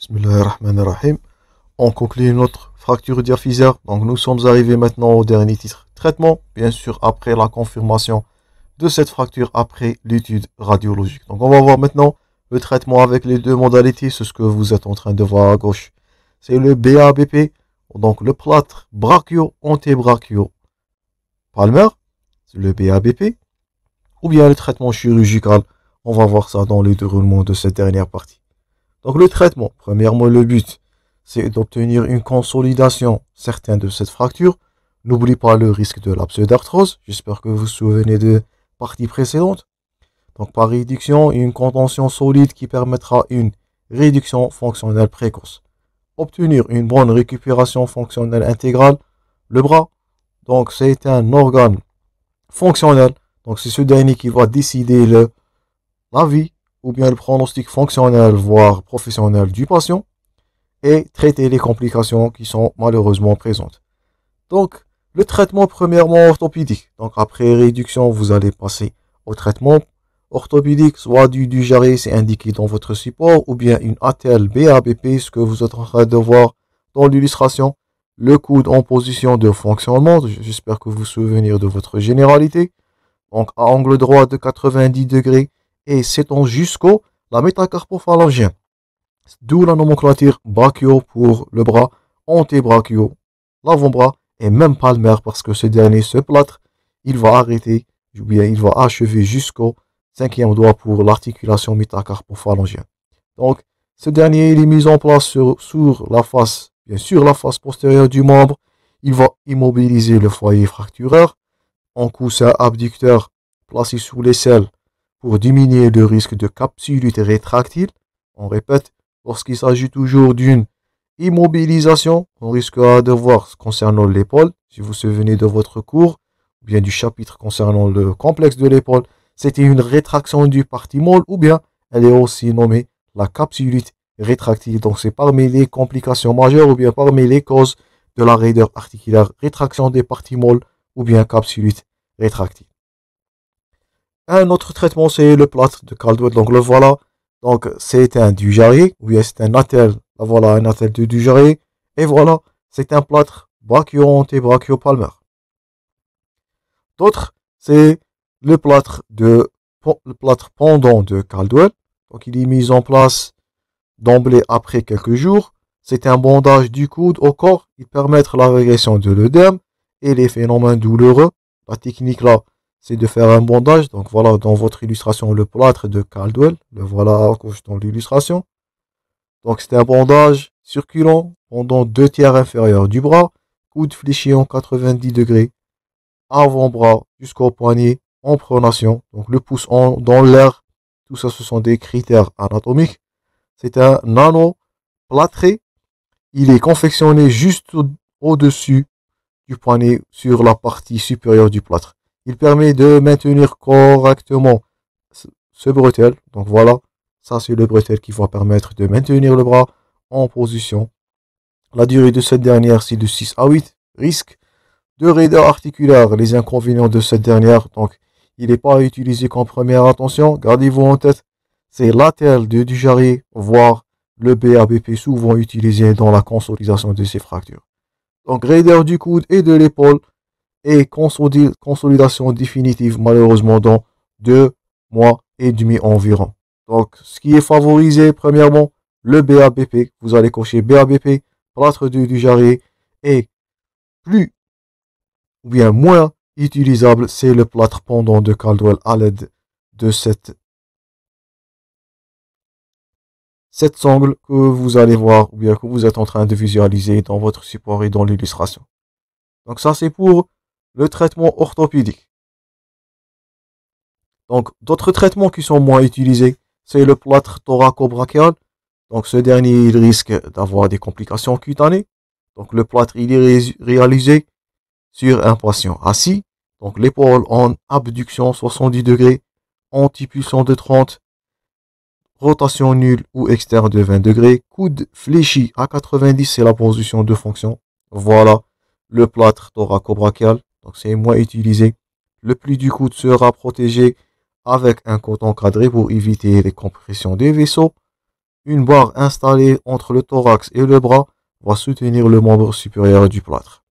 Bismillahirrahmanirrahim. On conclut notre fracture diaphysaire. Donc nous sommes arrivés maintenant au dernier titre traitement, bien sûr après la confirmation de cette fracture après l'étude radiologique. Donc on va voir maintenant le traitement avec les deux modalités, c'est ce que vous êtes en train de voir à gauche. C'est le BABP, donc le plâtre brachio-antébrachio palmaire, c'est le BABP, ou bien le traitement chirurgical. On va voir ça dans le déroulement de cette dernière partie. Donc le traitement, premièrement le but, c'est d'obtenir une consolidation certaine de cette fracture. N'oublie pas le risque de la pseudarthrose. J'espère que vous vous souvenez la partie précédente. Donc par réduction, une contention solide qui permettra une réduction fonctionnelle précoce. Obtenir une bonne récupération fonctionnelle intégrale. Le bras, donc c'est un organe fonctionnel. Donc c'est ce dernier qui va décider le, la vie ou bien le pronostic fonctionnel, voire professionnel du patient, et traiter les complications qui sont malheureusement présentes. Donc, le traitement premièrement orthopédique. Donc, après réduction, vous allez passer au traitement orthopédique, soit du dujaré, c'est indiqué dans votre support, ou bien une ATL BABP, ce que vous êtes en train de voir dans l'illustration. Le coude en position de fonctionnement, j'espère que vous vous souvenez de votre généralité. Donc, à angle droit de 90 degrés, et s'étend jusqu'au la métacarpophalangien D'où la nomenclature brachio pour le bras, antébrachio, l'avant-bras et même palmaire parce que ce dernier se plâtre, il va arrêter ou bien il va achever jusqu'au cinquième doigt pour l'articulation métacarpophalangien Donc, ce dernier il est mis en place sur, la face, bien sûr, la face postérieure du membre. Il va immobiliser le foyer fractureur. En coussin abducteur placé sous l'aisselle pour diminuer le risque de capsulite rétractile, on répète, lorsqu'il s'agit toujours d'une immobilisation, on risque de voir concernant l'épaule, si vous vous souvenez de votre cours, ou bien du chapitre concernant le complexe de l'épaule, c'était une rétraction du parti ou bien elle est aussi nommée la capsulite rétractile. Donc c'est parmi les complications majeures, ou bien parmi les causes de la raideur articulaire, rétraction des parties molles, ou bien capsulite rétractile. Un autre traitement, c'est le plâtre de Caldwell. Donc le voilà. Donc c'est un dujarier. Oui, c'est un atel. voilà un atel de dujarier. Et voilà, c'est un plâtre brachio palmer. D'autres, c'est le plâtre de plâtre pendant de Caldwell. Donc il est mis en place d'emblée après quelques jours. C'est un bondage du coude au corps. Il permet la régression de l'œdème et les phénomènes douloureux. La technique là, c'est de faire un bandage. Donc voilà, dans votre illustration, le plâtre de Caldwell, le voilà dans l'illustration. Donc c'est un bandage circulant pendant deux tiers inférieurs du bras, coude fléchi en 90 degrés, avant-bras jusqu'au poignet, en pronation, donc le pouce en, dans l'air. Tout ça, ce sont des critères anatomiques. C'est un nano plâtré. Il est confectionné juste au-dessus du poignet sur la partie supérieure du plâtre il permet de maintenir correctement ce bretelle. Donc voilà, ça c'est le bretel qui va permettre de maintenir le bras en position. La durée de cette dernière c'est de 6 à 8. Risque de raideur articulaire. Les inconvénients de cette dernière, donc il n'est pas utilisé qu'en première attention. Gardez-vous en tête, c'est terre de Dujarri, voire le BABP souvent utilisé dans la consolidation de ces fractures. Donc raideur du coude et de l'épaule et consolidation définitive malheureusement dans deux mois et demi environ. Donc, ce qui est favorisé, premièrement, le BABP. Vous allez cocher BABP, plâtre du, du jarret et plus ou bien moins utilisable, c'est le plâtre pendant de Caldwell à l'aide de cette, cette sangle que vous allez voir ou bien que vous êtes en train de visualiser dans votre support et dans l'illustration. Donc ça c'est pour le traitement orthopédique. Donc, d'autres traitements qui sont moins utilisés, c'est le plâtre thoracobrachial. Donc, ce dernier, il risque d'avoir des complications cutanées. Donc, le plâtre, il est réalisé sur un patient assis. Donc, l'épaule en abduction 70 degrés, antipulsion de 30, rotation nulle ou externe de 20 degrés, coude fléchi à 90, c'est la position de fonction. Voilà le plâtre thoracobrachial donc c'est moins utilisé. Le pli du coude sera protégé avec un coton cadré pour éviter les compressions des vaisseaux. Une barre installée entre le thorax et le bras va soutenir le membre supérieur du plâtre.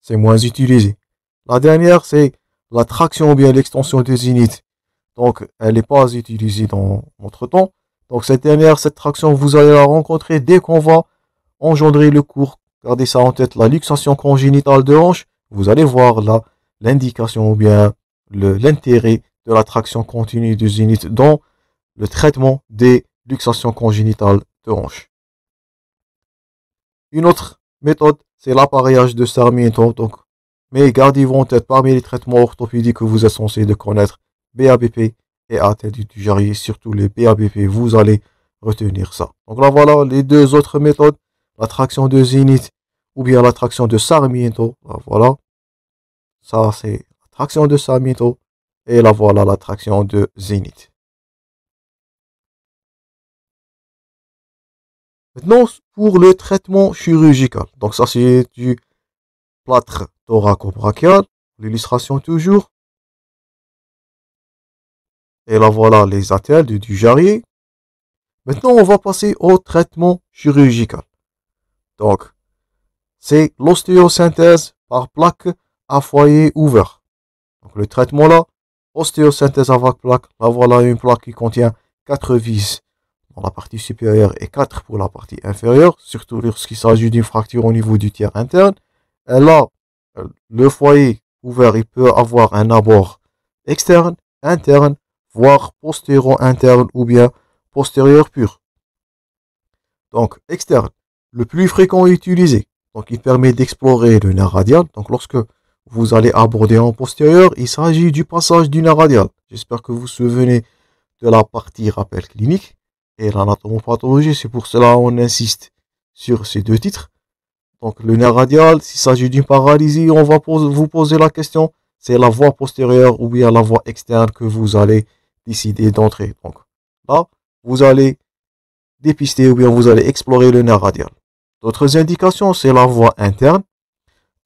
C'est moins utilisé. La dernière, c'est la traction ou bien l'extension des zinites. Donc, elle n'est pas utilisée dans notre temps. Donc, cette dernière, cette traction, vous allez la rencontrer dès qu'on va engendrer le cours. Gardez ça en tête, la luxation congénitale de hanche vous allez voir là l'indication ou bien l'intérêt de la traction continue du zénith dans le traitement des luxations congénitales de hanche. Une autre méthode, c'est l'appareillage de Sarmiento. Donc, mais gardez-vous en tête parmi les traitements orthopédiques que vous êtes censé de connaître, BABP et ATD du jarrier, surtout les BABP, vous allez retenir ça. Donc là voilà les deux autres méthodes, la traction de zénith ou bien l'attraction de Sarmiento. voilà. Ça, c'est l'attraction de Sarmiento. Et là, voilà l'attraction de Zénith. Maintenant, pour le traitement chirurgical. Donc, ça, c'est du plâtre thoracobrachial. L'illustration toujours. Et là, voilà les attelles du, du jarrier. Maintenant, on va passer au traitement chirurgical. Donc, c'est l'ostéosynthèse par plaque à foyer ouvert. Donc le traitement là, ostéosynthèse avec plaque, là voilà une plaque qui contient quatre vis dans la partie supérieure et 4 pour la partie inférieure, surtout lorsqu'il s'agit d'une fracture au niveau du tiers interne. Et là, euh, le foyer ouvert, il peut avoir un abord externe, interne, voire postéro-interne ou bien postérieur pur. Donc, externe, le plus fréquent utilisé, donc, il permet d'explorer le nerf radial. Donc, lorsque vous allez aborder en postérieur, il s'agit du passage du nerf radial. J'espère que vous vous souvenez de la partie rappel clinique et l'anatomopathologie. C'est pour cela qu'on insiste sur ces deux titres. Donc, le nerf radial, s'il s'agit d'une paralysie, on va vous poser la question. C'est la voie postérieure ou bien la voie externe que vous allez décider d'entrer. Donc, là, vous allez dépister ou bien vous allez explorer le nerf radial. D'autres indications, c'est la voie interne.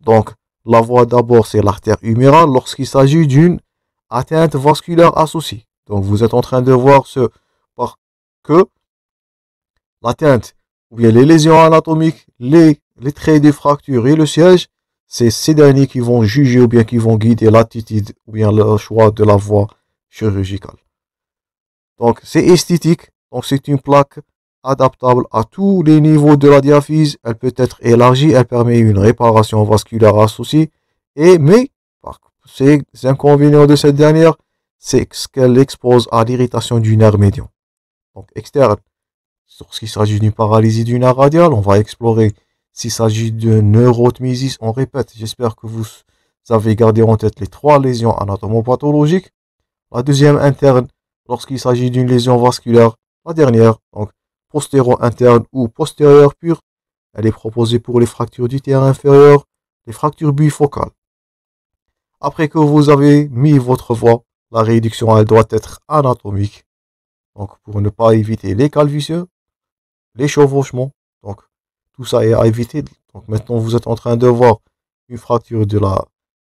Donc, la voie d'abord, c'est l'artère humérale lorsqu'il s'agit d'une atteinte vasculaire associée. Donc, vous êtes en train de voir ce par que l'atteinte ou bien les lésions anatomiques, les, traits de fracture et le siège, c'est ces derniers qui vont juger ou bien qui vont guider l'attitude ou bien le choix de la voie chirurgicale. Donc, c'est esthétique. Donc, c'est une plaque adaptable à tous les niveaux de la diaphyse. Elle peut être élargie, elle permet une réparation vasculaire associée. Et, mais, par ces inconvénients de cette dernière, c'est ce qu'elle expose à l'irritation du nerf médian. Donc, externe. lorsqu'il s'agit d'une paralysie du nerf radial, on va explorer. S'il s'agit de neurotmisis. on répète. J'espère que vous avez gardé en tête les trois lésions anatomopathologiques. La deuxième interne, lorsqu'il s'agit d'une lésion vasculaire. La dernière, donc, postéro-interne ou postérieure pure. Elle est proposée pour les fractures du terrain inférieur, les fractures bifocales. Après que vous avez mis votre voix, la réduction elle doit être anatomique. Donc pour ne pas éviter les calvicieux, les chevauchements, donc tout ça est à éviter. Donc maintenant vous êtes en train de voir une fracture de la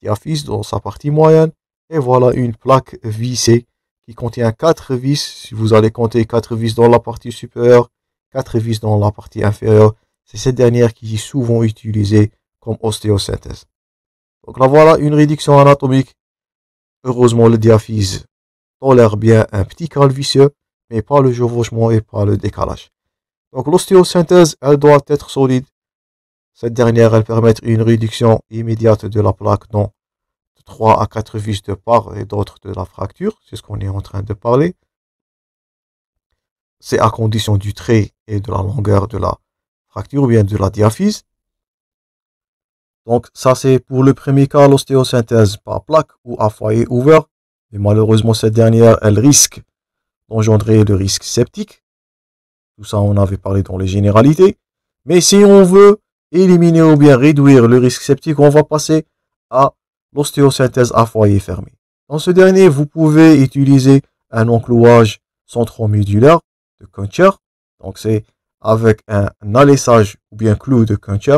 diaphyse dans sa partie moyenne et voilà une plaque vissée qui contient quatre vis. Si vous allez compter quatre vis dans la partie supérieure, quatre vis dans la partie inférieure, c'est cette dernière qui est souvent utilisée comme ostéosynthèse. Donc là voilà une réduction anatomique. Heureusement le diaphyse tolère bien un petit calvicieux, mais pas le chevauchement et pas le décalage. Donc l'ostéosynthèse, elle doit être solide. Cette dernière, elle permet une réduction immédiate de la plaque non 3 à 4 vis de part et d'autre de la fracture, c'est ce qu'on est en train de parler. C'est à condition du trait et de la longueur de la fracture ou bien de la diaphyse. Donc ça c'est pour le premier cas, l'ostéosynthèse par plaque ou à foyer ouvert. Mais malheureusement cette dernière, elle risque d'engendrer le risque sceptique. Tout ça on avait parlé dans les généralités. Mais si on veut éliminer ou bien réduire le risque sceptique, on va passer à l'ostéosynthèse à foyer fermé. Dans ce dernier, vous pouvez utiliser un enclouage centromédulaire de Kuncher. Donc, c'est avec un, alaissage ou bien clou de Kuncher.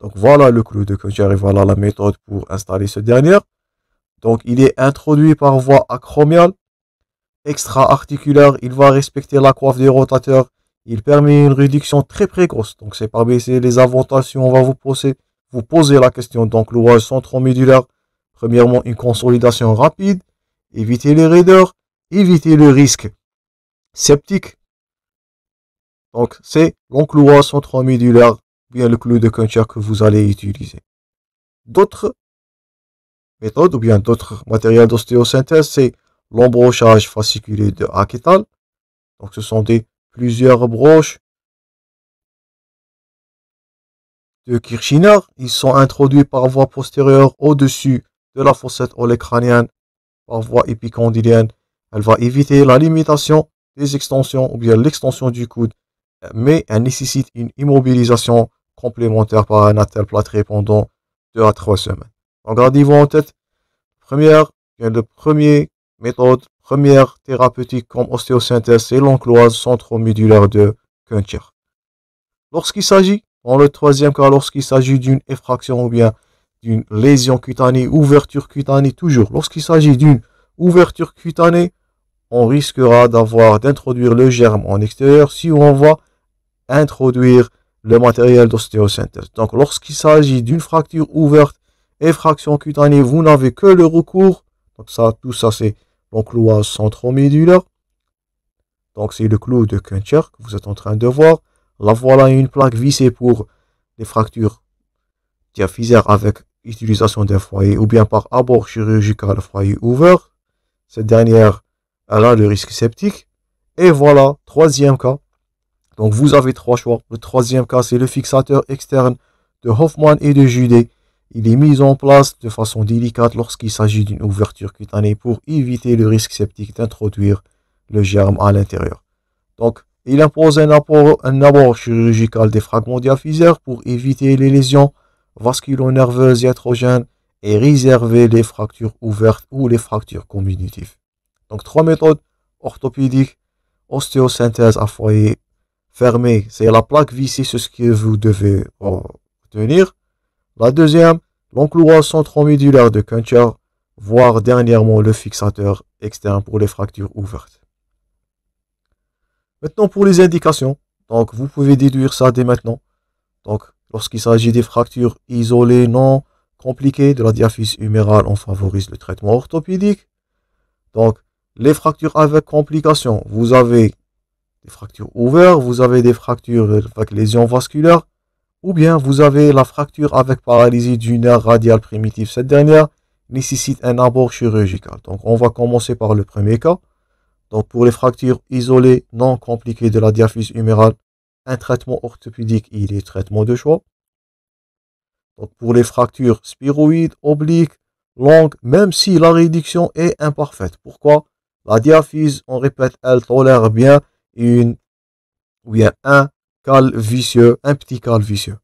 Donc, voilà le clou de Kuncher et voilà la méthode pour installer ce dernier. Donc, il est introduit par voie acromiale, extra-articulaire. Il va respecter la coiffe des rotateurs. Il permet une réduction très précoce. Donc, c'est parmi les avantages si on va vous poser vous posez la question. Donc, le premièrement, une consolidation rapide, évitez les raideurs, évitez le risque sceptique. Donc, c'est l'enclouage centromédulaire, bien le clou de Kuncher que vous allez utiliser. D'autres méthodes ou bien d'autres matériels d'ostéosynthèse, c'est l'embrochage fasciculé de Akital. Donc, ce sont des plusieurs broches de Kirchner, ils sont introduits par voie postérieure au-dessus de la fossette olécranienne par voie épicondylienne. Elle va éviter la limitation des extensions ou bien l'extension du coude, mais elle nécessite une immobilisation complémentaire par un interplâtré pendant 2 à 3 semaines. Donc vous en tête, première, le premier méthode, première thérapeutique comme ostéosynthèse, c'est l'encloise centromédulaire de Kuntir. Lorsqu'il s'agit dans le troisième cas, lorsqu'il s'agit d'une effraction ou bien d'une lésion cutanée, ouverture cutanée, toujours. Lorsqu'il s'agit d'une ouverture cutanée, on risquera d'avoir d'introduire le germe en extérieur si on va introduire le matériel d'ostéosynthèse. Donc, lorsqu'il s'agit d'une fracture ouverte, effraction cutanée, vous n'avez que le recours. Donc, ça, tout ça, c'est l'encloise centromédulaire. Donc, c'est le clou de Kuncher que vous êtes en train de voir. La voilà une plaque vissée pour les fractures diaphysaires avec utilisation d'un foyer ou bien par abord chirurgical foyer ouvert. Cette dernière, elle a le risque sceptique. Et voilà, troisième cas. Donc vous avez trois choix. Le troisième cas, c'est le fixateur externe de Hoffman et de Judet. Il est mis en place de façon délicate lorsqu'il s'agit d'une ouverture cutanée pour éviter le risque sceptique d'introduire le germe à l'intérieur. Donc, il impose un abord, chirurgical des fragments diaphysaires pour éviter les lésions vasculonerveuses nerveuses iatrogènes et réserver les fractures ouvertes ou les fractures combinatives. Donc trois méthodes orthopédiques, ostéosynthèse à foyer fermé, c'est la plaque vissée, c'est ce que vous devez obtenir. La deuxième, l'enclouage centromédulaire de Kuncher, voire dernièrement le fixateur externe pour les fractures ouvertes. Maintenant, pour les indications, donc vous pouvez déduire ça dès maintenant. Donc, lorsqu'il s'agit des fractures isolées non compliquées de la diaphyse humérale, on favorise le traitement orthopédique. Donc, les fractures avec complications, vous avez des fractures ouvertes, vous avez des fractures avec lésions vasculaires, ou bien vous avez la fracture avec paralysie du nerf radial primitif. Cette dernière nécessite un abord chirurgical. Donc, on va commencer par le premier cas. Donc pour les fractures isolées non compliquées de la diaphyse humérale, un traitement orthopédique, il est traitement de choix. Donc pour les fractures spiroïdes, obliques, longues, même si la réduction est imparfaite. Pourquoi La diaphyse, on répète, elle tolère bien une ou un cal vicieux, un petit cal vicieux.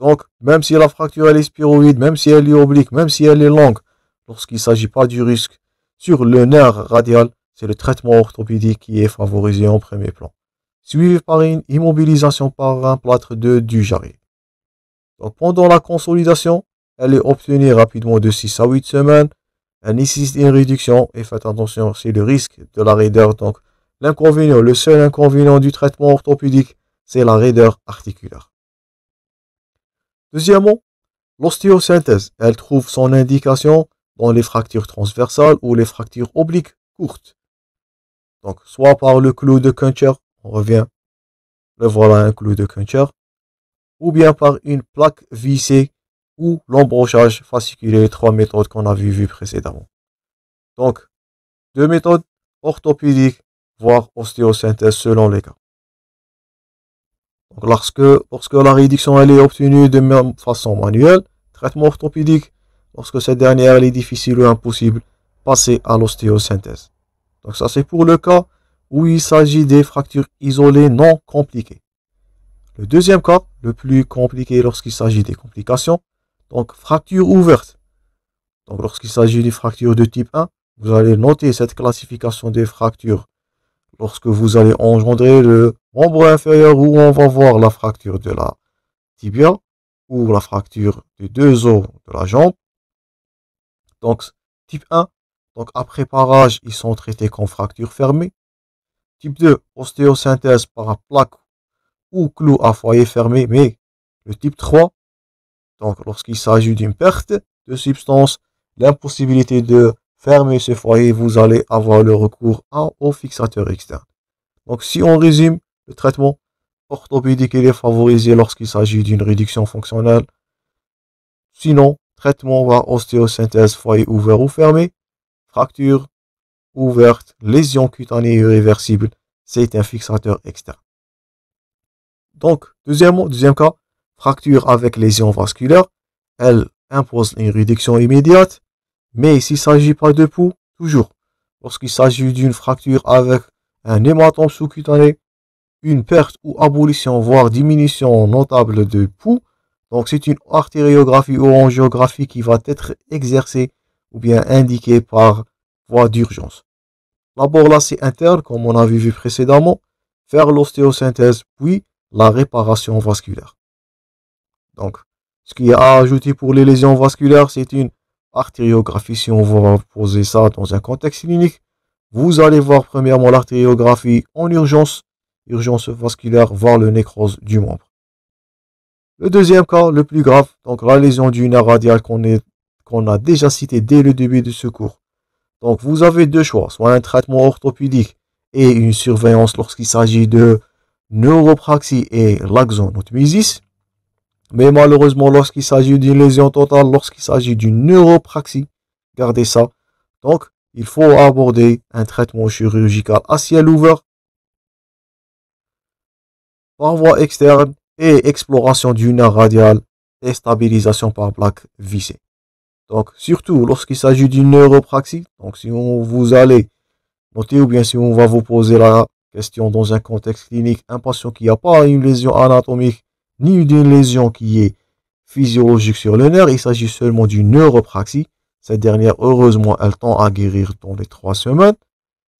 Donc, même si la fracture est spiroïde, même si elle est oblique, même si elle est longue, lorsqu'il ne s'agit pas du risque sur le nerf radial, c'est le traitement orthopédique qui est favorisé en premier plan, suivi par une immobilisation par un plâtre de du Donc pendant la consolidation, elle est obtenue rapidement de 6 à 8 semaines. Elle nécessite une réduction et faites attention, c'est le risque de la raideur. Donc l'inconvénient, le seul inconvénient du traitement orthopédique, c'est la raideur articulaire. Deuxièmement, l'ostéosynthèse, elle trouve son indication dans les fractures transversales ou les fractures obliques courtes. Donc, soit par le clou de Kuncher, on revient, le voilà un clou de Kuncher, ou bien par une plaque vissée ou l'embrochage fasciculé, trois méthodes qu'on a vues vu précédemment. Donc, deux méthodes orthopédiques, voire ostéosynthèse selon les cas. Donc, lorsque, lorsque la réduction elle est obtenue de même façon manuelle, traitement orthopédique, lorsque cette dernière est difficile ou impossible, passer à l'ostéosynthèse. Donc ça, c'est pour le cas où il s'agit des fractures isolées non compliquées. Le deuxième cas, le plus compliqué lorsqu'il s'agit des complications, donc fracture ouverte. Donc lorsqu'il s'agit des fractures de type 1, vous allez noter cette classification des fractures lorsque vous allez engendrer le membre inférieur où on va voir la fracture de la tibia ou la fracture des deux os de la jambe. Donc type 1, donc après parage, ils sont traités comme fractures fermées. Type 2, ostéosynthèse par plaque ou clou à foyer fermé, mais le type 3, donc lorsqu'il s'agit d'une perte de substance, l'impossibilité de fermer ce foyer, vous allez avoir le recours à, au fixateur externe. Donc si on résume, le traitement orthopédique il est favorisé lorsqu'il s'agit d'une réduction fonctionnelle. Sinon, traitement par ostéosynthèse foyer ouvert ou fermé, fracture ouverte, lésion cutanée irréversible, c'est un fixateur externe. Donc, deuxième, deuxième cas, fracture avec lésion vasculaire, elle impose une réduction immédiate, mais s'il ne s'agit pas de pouls, toujours. Lorsqu'il s'agit d'une fracture avec un hématome sous-cutané, une perte ou abolition, voire diminution notable de pouls, donc c'est une artériographie ou angiographie qui va être exercée ou bien indiqué par voie d'urgence. là, c'est interne, comme on a vu précédemment, faire l'ostéosynthèse, puis la réparation vasculaire. Donc, ce qui y a à ajouter pour les lésions vasculaires, c'est une artériographie. Si on va poser ça dans un contexte clinique, vous allez voir premièrement l'artériographie en urgence, urgence vasculaire, voir le nécrose du membre. Le deuxième cas, le plus grave, donc la lésion du nerf radial qu'on est a déjà cité dès le début de ce cours. Donc vous avez deux choix, soit un traitement orthopédique et une surveillance lorsqu'il s'agit de neuropraxie et l'axonotmisis. Mais malheureusement, lorsqu'il s'agit d'une lésion totale, lorsqu'il s'agit d'une neuropraxie, gardez ça. Donc, il faut aborder un traitement chirurgical à ciel ouvert par voie externe et exploration du nerf radial et stabilisation par plaque vissée. Donc, surtout lorsqu'il s'agit d'une neuropraxie, donc si on vous allez, noter ou bien si on va vous poser la question dans un contexte clinique, un patient qui n'a pas une lésion anatomique ni une lésion qui est physiologique sur le nerf, il s'agit seulement d'une neuropraxie. Cette dernière, heureusement, elle tend à guérir dans les trois semaines.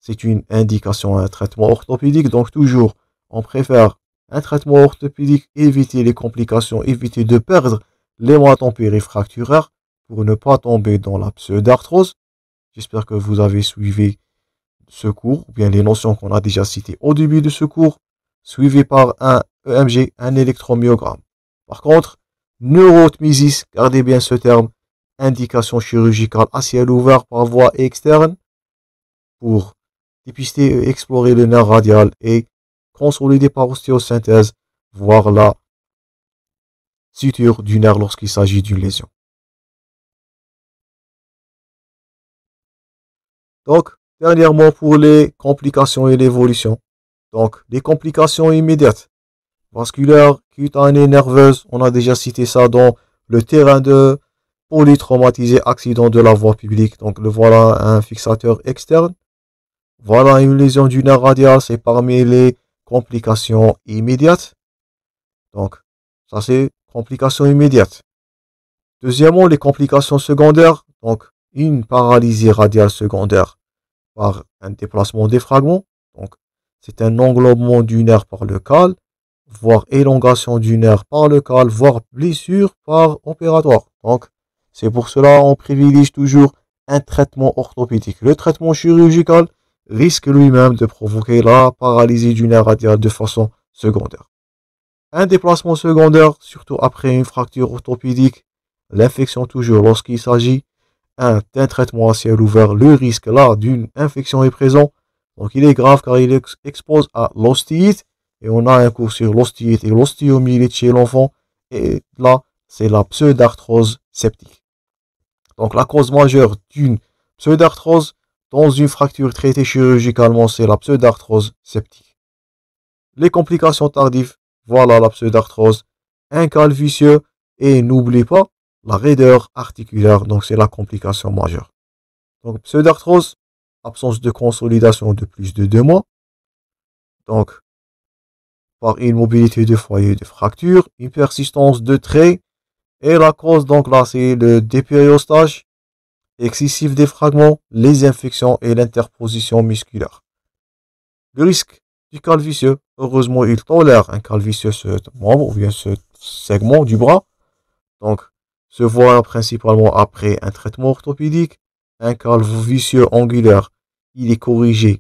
C'est une indication à un traitement orthopédique, donc toujours, on préfère un traitement orthopédique, éviter les complications, éviter de perdre les l'hématome périfracturaire pour ne pas tomber dans la pseudarthrose. J'espère que vous avez suivi ce cours, ou bien les notions qu'on a déjà citées au début de ce cours, suivi par un EMG, un électromyogramme. Par contre, neurotmisis, gardez bien ce terme, indication chirurgicale à ciel ouvert par voie externe pour dépister et explorer le nerf radial et consolider par ostéosynthèse, voire la suture du nerf lorsqu'il s'agit d'une lésion. Donc, dernièrement, pour les complications et l'évolution. Donc, les complications immédiates. Vasculaires, cutanées, nerveuses, on a déjà cité ça dans le terrain de polytraumatisé accident de la voie publique. Donc, le voilà un fixateur externe. Voilà une lésion du nerf radial, c'est parmi les complications immédiates. Donc, ça c'est complications immédiates. Deuxièmement, les complications secondaires. Donc, une paralysie radiale secondaire par un déplacement des fragments. Donc, c'est un englobement du nerf par le cal, voire élongation du nerf par le cal, voire blessure par opératoire. Donc, c'est pour cela on privilégie toujours un traitement orthopédique. Le traitement chirurgical risque lui-même de provoquer la paralysie du nerf radial de façon secondaire. Un déplacement secondaire, surtout après une fracture orthopédique, l'infection toujours lorsqu'il s'agit un traitement à ciel ouvert, le risque là d'une infection est présent. Donc il est grave car il expose à l'ostéite. Et on a un cours sur l'ostéite et l'ostéomyélite chez l'enfant. Et là, c'est la pseudarthrose septique. Donc la cause majeure d'une pseudarthrose dans une fracture traitée chirurgicalement, c'est la pseudarthrose septique. Les complications tardives, voilà la pseudarthrose, un calvicieux, et n'oubliez pas, la raideur articulaire, donc c'est la complication majeure. Donc pseudarthrose, absence de consolidation de plus de deux mois, donc par une mobilité de foyer de fracture, une persistance de traits, et la cause donc là c'est le dépériostage excessif des fragments, les infections et l'interposition musculaire. Le risque du calvicieux, heureusement il tolère un calvicieux ce membre ou bien ce segment du bras, donc se voit principalement après un traitement orthopédique. Un calve vicieux angulaire, il est corrigé.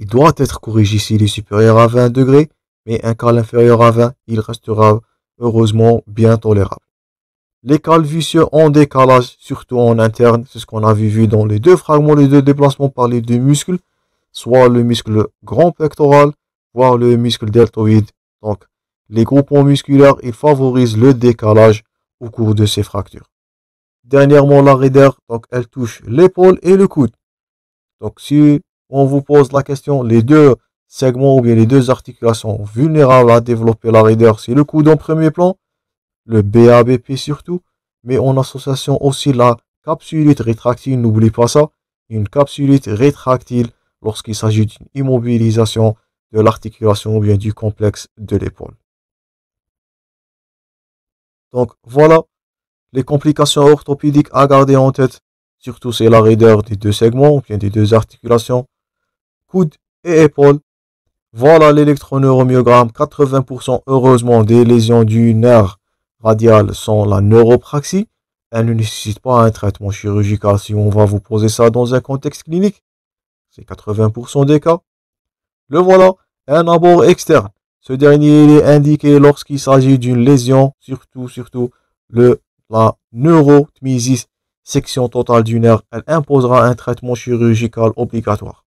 Il doit être corrigé s'il est supérieur à 20 degrés, mais un calve inférieur à 20, il restera heureusement bien tolérable. Les calves vicieux ont décalage, surtout en interne, c'est ce qu'on a vu dans les deux fragments, les deux déplacements par les deux muscles, soit le muscle grand pectoral, voire le muscle deltoïde. Donc, les groupements musculaires, ils favorisent le décalage au cours de ces fractures. Dernièrement, la raideur, donc elle touche l'épaule et le coude. Donc si on vous pose la question, les deux segments ou bien les deux articulations vulnérables à développer la raideur, c'est le coude en premier plan, le BABP surtout, mais en association aussi la capsulite rétractile, n'oublie pas ça, une capsulite rétractile lorsqu'il s'agit d'une immobilisation de l'articulation ou bien du complexe de l'épaule. Donc voilà les complications orthopédiques à garder en tête, surtout c'est la raideur des deux segments ou bien des deux articulations, coude et épaule. Voilà l'électroneuromyogramme. 80% heureusement des lésions du nerf radial sont la neuropraxie. Elle ne nécessite pas un traitement chirurgical si on va vous poser ça dans un contexte clinique. C'est 80% des cas. Le voilà, un abord externe. Ce dernier est indiqué lorsqu'il s'agit d'une lésion, surtout, surtout le, la neurotmisis section totale du nerf. Elle imposera un traitement chirurgical obligatoire.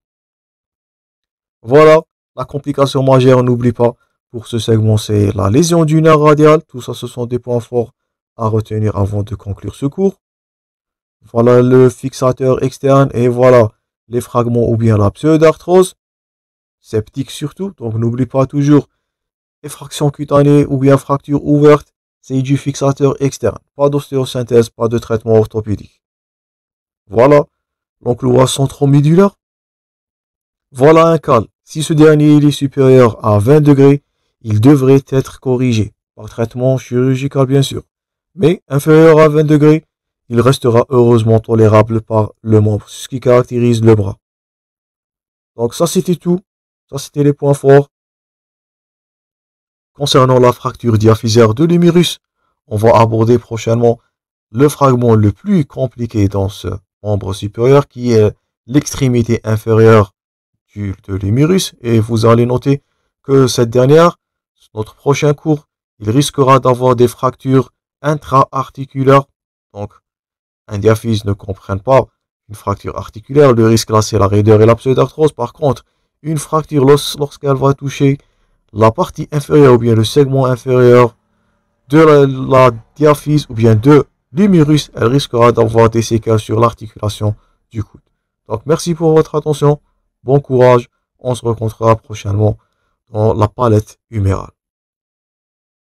Voilà, la complication majeure, n'oublie pas, pour ce segment, c'est la lésion du nerf radial. Tout ça, ce sont des points forts à retenir avant de conclure ce cours. Voilà le fixateur externe et voilà les fragments ou bien la pseudarthrose, sceptique, surtout. Donc n'oublie pas toujours Fraction cutanée ou bien fracture ouverte, c'est du fixateur externe. Pas d'ostéosynthèse, pas de traitement orthopédique. Voilà roi centromédulaire. Voilà un cal. Si ce dernier est supérieur à 20 degrés, il devrait être corrigé, par traitement chirurgical bien sûr. Mais inférieur à 20 degrés, il restera heureusement tolérable par le membre, ce qui caractérise le bras. Donc ça c'était tout, ça c'était les points forts Concernant la fracture diaphysaire de l'humérus, on va aborder prochainement le fragment le plus compliqué dans ce membre supérieur qui est l'extrémité inférieure du, de l'humérus et vous allez noter que cette dernière, notre prochain cours, il risquera d'avoir des fractures intra-articulaires. Donc, un diaphyse ne comprenne pas une fracture articulaire. Le risque là, c'est la raideur et la pseudarthrose. Par contre, une fracture, lorsqu'elle va toucher la partie inférieure ou bien le segment inférieur de la, diaphyse ou bien de l'humérus, elle risquera d'avoir des séquelles sur l'articulation du coude. Donc merci pour votre attention, bon courage, on se rencontrera prochainement dans la palette humérale.